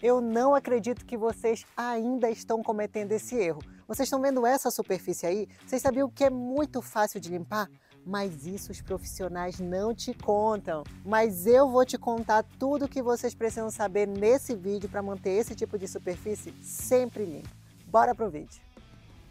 Eu não acredito que vocês ainda estão cometendo esse erro. Vocês estão vendo essa superfície aí? Vocês sabiam que é muito fácil de limpar? Mas isso os profissionais não te contam. Mas eu vou te contar tudo o que vocês precisam saber nesse vídeo para manter esse tipo de superfície sempre limpo. Bora pro vídeo!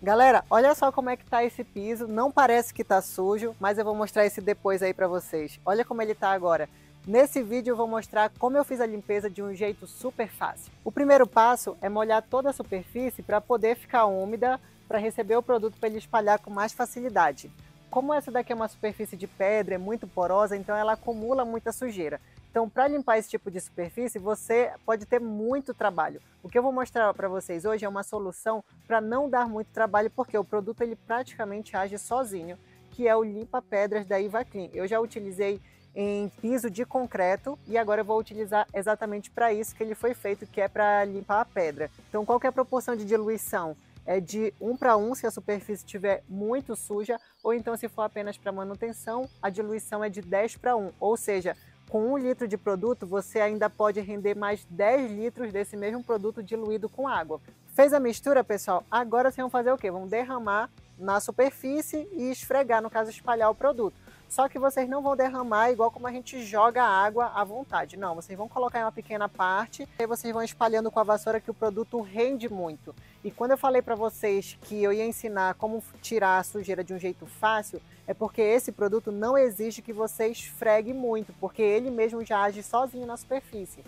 Galera, olha só como é que tá esse piso. Não parece que tá sujo, mas eu vou mostrar esse depois aí para vocês. Olha como ele tá agora. Nesse vídeo eu vou mostrar como eu fiz a limpeza de um jeito super fácil. O primeiro passo é molhar toda a superfície para poder ficar úmida, para receber o produto para ele espalhar com mais facilidade. Como essa daqui é uma superfície de pedra, é muito porosa, então ela acumula muita sujeira. Então, para limpar esse tipo de superfície, você pode ter muito trabalho. O que eu vou mostrar para vocês hoje é uma solução para não dar muito trabalho, porque o produto ele praticamente age sozinho, que é o limpa pedras da Iva Clean. Eu já utilizei em piso de concreto e agora eu vou utilizar exatamente para isso que ele foi feito, que é para limpar a pedra. Então, qual é a proporção de diluição? É de 1 um para 1 um, se a superfície estiver muito suja, ou então se for apenas para manutenção, a diluição é de 10 para 1, um, ou seja, com 1 litro de produto, você ainda pode render mais 10 litros desse mesmo produto diluído com água. Fez a mistura, pessoal? Agora vocês vão fazer o quê? Vão derramar na superfície e esfregar, no caso espalhar o produto. Só que vocês não vão derramar igual como a gente joga água à vontade. Não, vocês vão colocar em uma pequena parte e vocês vão espalhando com a vassoura que o produto rende muito. E quando eu falei para vocês que eu ia ensinar como tirar a sujeira de um jeito fácil, é porque esse produto não exige que você esfregue muito, porque ele mesmo já age sozinho na superfície.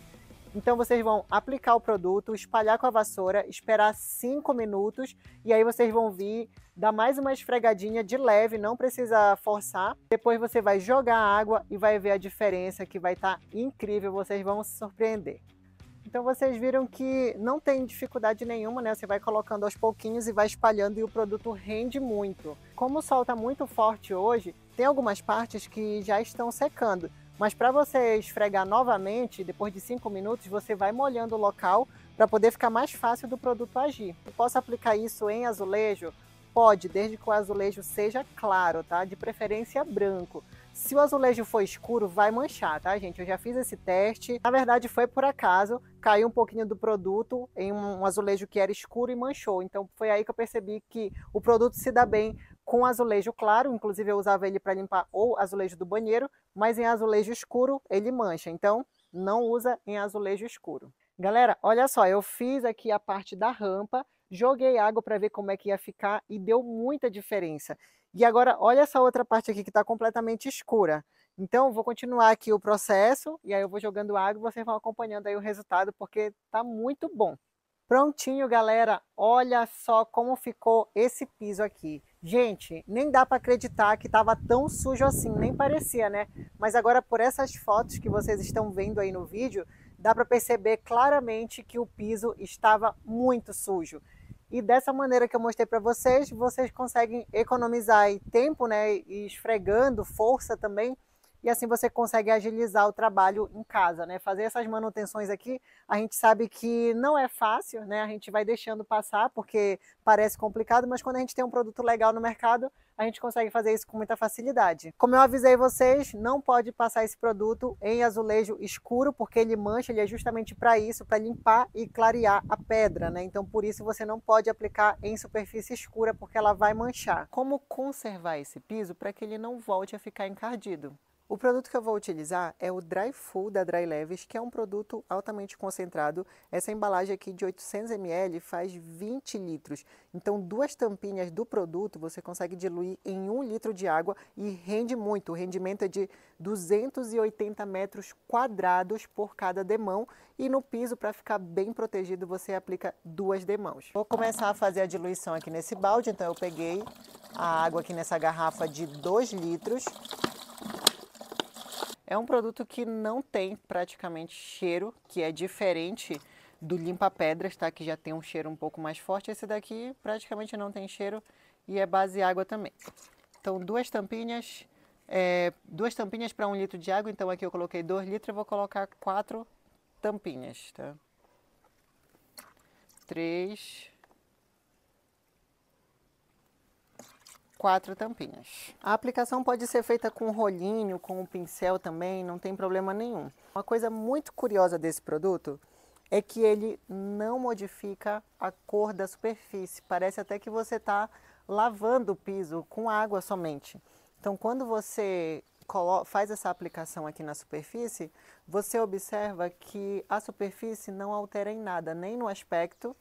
Então vocês vão aplicar o produto, espalhar com a vassoura, esperar 5 minutos e aí vocês vão vir dar mais uma esfregadinha de leve, não precisa forçar. Depois você vai jogar a água e vai ver a diferença que vai estar tá incrível, vocês vão se surpreender. Então vocês viram que não tem dificuldade nenhuma, né? Você vai colocando aos pouquinhos e vai espalhando e o produto rende muito. Como o sol está muito forte hoje, tem algumas partes que já estão secando, mas para você esfregar novamente, depois de 5 minutos, você vai molhando o local para poder ficar mais fácil do produto agir. Eu posso aplicar isso em azulejo? Pode, desde que o azulejo seja claro, tá? De preferência branco. Se o azulejo for escuro, vai manchar, tá, gente? Eu já fiz esse teste. Na verdade, foi por acaso. Caiu um pouquinho do produto em um azulejo que era escuro e manchou. Então, foi aí que eu percebi que o produto se dá bem com azulejo claro, inclusive eu usava ele para limpar ou azulejo do banheiro, mas em azulejo escuro ele mancha, então não usa em azulejo escuro. Galera, olha só, eu fiz aqui a parte da rampa, joguei água para ver como é que ia ficar e deu muita diferença. E agora, olha essa outra parte aqui que está completamente escura. Então, vou continuar aqui o processo e aí eu vou jogando água e vocês vão acompanhando aí o resultado, porque está muito bom. Prontinho, galera. Olha só como ficou esse piso aqui. Gente, nem dá para acreditar que estava tão sujo assim, nem parecia, né? Mas agora por essas fotos que vocês estão vendo aí no vídeo, dá para perceber claramente que o piso estava muito sujo. E dessa maneira que eu mostrei para vocês, vocês conseguem economizar tempo, né? E esfregando, força também, e assim você consegue agilizar o trabalho em casa, né? Fazer essas manutenções aqui, a gente sabe que não é fácil, né? A gente vai deixando passar porque parece complicado, mas quando a gente tem um produto legal no mercado, a gente consegue fazer isso com muita facilidade. Como eu avisei vocês, não pode passar esse produto em azulejo escuro, porque ele mancha, ele é justamente para isso, para limpar e clarear a pedra, né? Então por isso você não pode aplicar em superfície escura, porque ela vai manchar. Como conservar esse piso para que ele não volte a ficar encardido? O produto que eu vou utilizar é o Dry Full da Dry Leves, que é um produto altamente concentrado. Essa embalagem aqui de 800 ml faz 20 litros. Então, duas tampinhas do produto você consegue diluir em um litro de água e rende muito. O rendimento é de 280 metros quadrados por cada demão. E no piso, para ficar bem protegido, você aplica duas demãos. Vou começar a fazer a diluição aqui nesse balde. Então, eu peguei a água aqui nessa garrafa de 2 litros é um produto que não tem praticamente cheiro, que é diferente do limpa-pedras, tá? Que já tem um cheiro um pouco mais forte. Esse daqui praticamente não tem cheiro e é base água também. Então, duas tampinhas, é, duas tampinhas para um litro de água. Então, aqui eu coloquei dois litros, eu vou colocar quatro tampinhas, tá? Três, quatro tampinhas. A aplicação pode ser feita com rolinho, com um pincel também, não tem problema nenhum. Uma coisa muito curiosa desse produto é que ele não modifica a cor da superfície. Parece até que você está lavando o piso com água somente. Então, quando você faz essa aplicação aqui na superfície, você observa que a superfície não altera em nada, nem no aspecto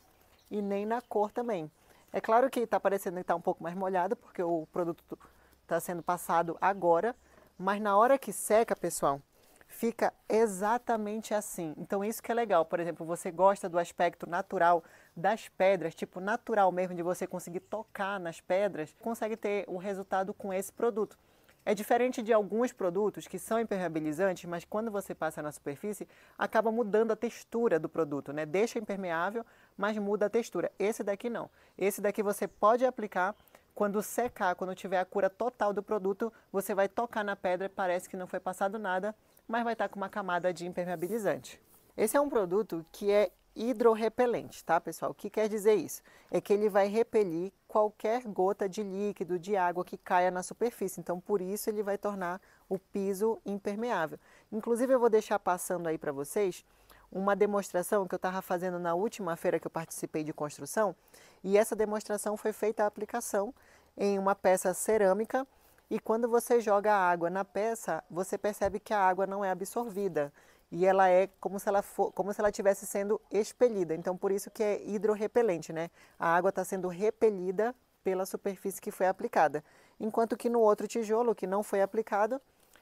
e nem na cor também. É claro que está parecendo que está um pouco mais molhado, porque o produto está sendo passado agora, mas na hora que seca, pessoal, fica exatamente assim. Então isso que é legal, por exemplo, você gosta do aspecto natural das pedras, tipo natural mesmo de você conseguir tocar nas pedras, consegue ter o resultado com esse produto. É diferente de alguns produtos que são impermeabilizantes, mas quando você passa na superfície, acaba mudando a textura do produto, né? Deixa impermeável, mas muda a textura. Esse daqui não. Esse daqui você pode aplicar quando secar, quando tiver a cura total do produto, você vai tocar na pedra, e parece que não foi passado nada, mas vai estar com uma camada de impermeabilizante. Esse é um produto que é hidrorrepelente, tá, pessoal? O que quer dizer isso? É que ele vai repelir qualquer gota de líquido, de água que caia na superfície. Então, por isso ele vai tornar o piso impermeável. Inclusive, eu vou deixar passando aí para vocês uma demonstração que eu estava fazendo na última feira que eu participei de construção, e essa demonstração foi feita a aplicação em uma peça cerâmica, e quando você joga a água na peça, você percebe que a água não é absorvida e ela é como se ela for, como se ela estivesse sendo expelida. Então por isso que é hidrorrepelente, né? A água está sendo repelida pela superfície que foi aplicada, enquanto que no outro tijolo que não foi aplicado,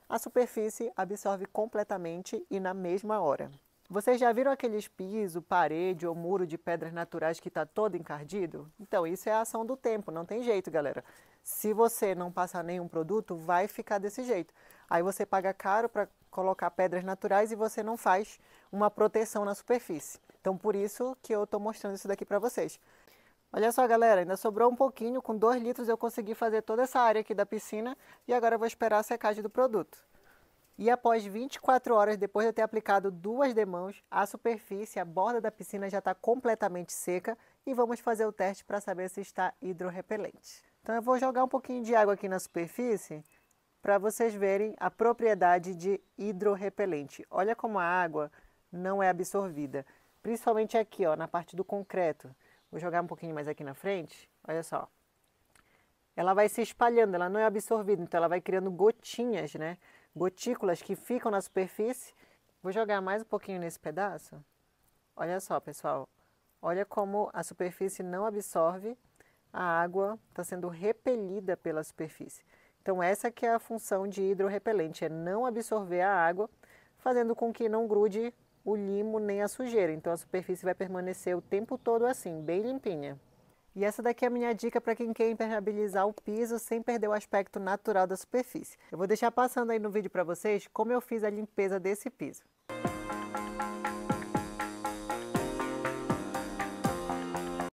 a superfície absorve completamente e na mesma hora. Vocês já viram aqueles piso, parede ou muro de pedras naturais que está todo encardido? Então, isso é a ação do tempo, não tem jeito, galera. Se você não passar nenhum produto, vai ficar desse jeito. Aí você paga caro para colocar pedras naturais e você não faz uma proteção na superfície. Então por isso que eu estou mostrando isso daqui para vocês. Olha só galera, ainda sobrou um pouquinho, com 2 litros eu consegui fazer toda essa área aqui da piscina e agora eu vou esperar a secagem do produto. E após 24 horas depois de eu ter aplicado duas demãos, a superfície, a borda da piscina já está completamente seca e vamos fazer o teste para saber se está hidrorrepelente. Então eu vou jogar um pouquinho de água aqui na superfície para vocês verem a propriedade de hidrorrepelente. Olha como a água não é absorvida, principalmente aqui, ó, na parte do concreto. Vou jogar um pouquinho mais aqui na frente, olha só. Ela vai se espalhando, ela não é absorvida, então ela vai criando gotinhas, né? Gotículas que ficam na superfície. Vou jogar mais um pouquinho nesse pedaço. Olha só, pessoal. Olha como a superfície não absorve, a água está sendo repelida pela superfície. Então essa que é a função de hidrorrepelente, é não absorver a água, fazendo com que não grude o limo nem a sujeira. Então a superfície vai permanecer o tempo todo assim, bem limpinha. E essa daqui é a minha dica para quem quer impermeabilizar o piso sem perder o aspecto natural da superfície. Eu vou deixar passando aí no vídeo para vocês como eu fiz a limpeza desse piso.